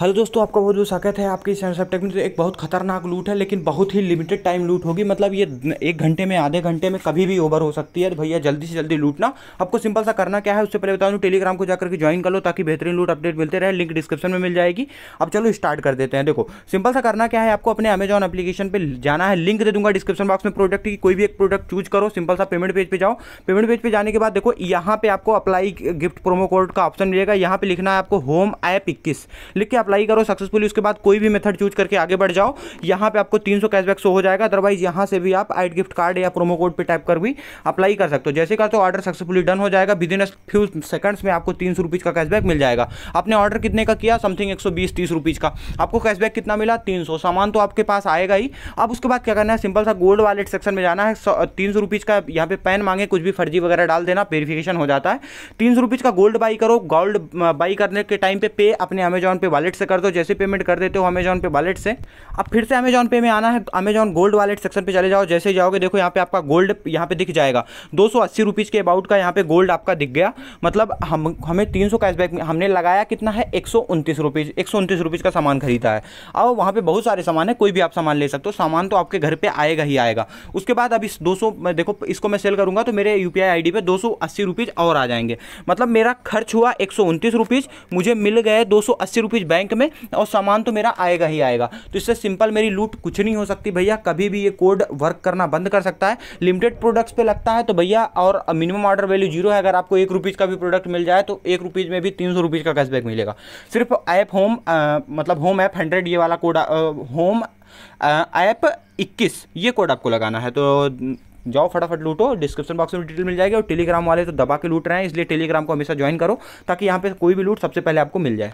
hello दोस्तों आपका बहुत बहुत स्वागत है आपके इस टेक में तो एक बहुत खतरनाक लूट है लेकिन बहुत ही लिमिटेड टाइम लूट होगी मतलब ये एक घंटे में आधे घंटे में कभी भी ओवर हो सकती है भैया जल्दी से जल्दी लूटना आपको सिंपल सा करना क्या है उससे पहले बता दूँ टेलीग्राम को जाकर के ज्वाइन कर लो ताकि बेहतरीन लूट अपडेट मिलते रहे लिंक डिस्क्रिप्शन में मिल जाएगी अब चलो स्टार्ट कर देते हैं देखो सिंपल सा करना क्या है आपको अपने अमेजॉन अपलीकेशन पर जाना है लिंक दे दूंगा डिस्क्रिप्शन बॉक्स में प्रोडक्ट की कोई भी एक प्रोडक्ट चूज करो सिंपल सा पेमेंट पेज पर जाओ पेमेंट पेज पर जाने के बाद देखो यहाँ पे आपको अप्लाई गिफ्ट प्रोमो कोड का ऑप्शन मिलेगा यहाँ पर लिखना है आपको होम ऐप इक्कीस लिख के अप्लाई करो सक्सेसफुली उसके बाद कोई भी मेथड चूज करके आगे बढ़ जाओ यहाँ पे आपको तीन सौ कैशबैक शो हो जाएगा अदरवाइज यहाँ से भी आप आइट गिफ्ट कार्ड या प्रोमो कोड पर टाइप कर भी अप्लाई कर सकते हो जैसे कर तो ऑर्डर सक्सेसफुली डन हो जाएगा विद इन फ्यू सेकंड्स में आपको तीन सौ का कैशबैक मिल जाएगा आपने ऑर्डर कितने का किया समथिंग एक सौ बीस तीस रुपीज़ का आपको कैशबैक कितना मिला तीन सौ सामान तो आपके पास आएगा ही अब उसके बाद क्या करना है सिंपल सा गोल्ड वालेट सेक्शन में जाना है तीन सौ रुपीज़ का यहाँ पे पेन मांगे कुछ भी फर्जी वगैरह डाल देना वेरिफिकेशन हो जाता है तीन सौ रुपीज़ का गोल्ड बाई करो गोल्ड बाई करने के टाइम पे पे अपने अमेजॉन पे वॉलेट से कर दो जैसे पेमेंट कर देते हो अमेजॉन पे वालेट से अब फिर से अमेजॉन पे में आना है अमेजॉन गोल्ड वालेट सेक्शन पे चले जाओ जैसे ही जाओगे देखो यहाँ पे आपका गोल्ड यहाँ पे दिख जाएगा दो सौ के अबाउट का यहाँ पे गोल्ड आपका दिख गया मतलब हम हमें तीन कैशबैक में हमने लगाया कितना है एक सौ उनतीस रुपीज़ का सामान खरीदा है अब वहाँ पर बहुत सारे सामान है कोई भी आप सामान ले सकते हो सामान तो आपके घर पर आएगा ही आएगा उसके बाद अब इस दो देखो इसको मैं सेल करूँगा तो मेरे यू पी आई आई पे दो और आ जाएंगे मतलब मेरा खर्च हुआ एक मुझे मिल गए दो सौ अस्सी रुपीज़ बैंक में और सामान तो मेरा आएगा ही आएगा तो इससे सिंपल मेरी लूट कुछ नहीं हो सकती भैया कभी भी ये कोड वर्क करना बंद कर सकता है लिमिटेड प्रोडक्ट्स पे लगता है तो भैया और मिनिमम ऑर्डर वैल्यू जीरो है अगर आपको एक रुपीज़ का भी प्रोडक्ट मिल जाए तो एक रुपीज़ में भी तीन सौ रुपीज़ का कैशबैक मिलेगा सिर्फ ऐप होम आ, मतलब होम ऐप हंड्रेड ये वाला कोड होम ऐप इक्कीस ये कोड आपको लगाना है तो जाओ फटाफट लूटो डिस्क्रिप्शन बॉक्स में डिटेल मिल जाएगी और टेलीग्राम वाले तो दबा के लूट रहे हैं इसलिए टेलीग्राम को हमेशा ज्वाइन करो ताकि यहाँ पे कोई भी लूट सबसे पहले आपको मिल जाए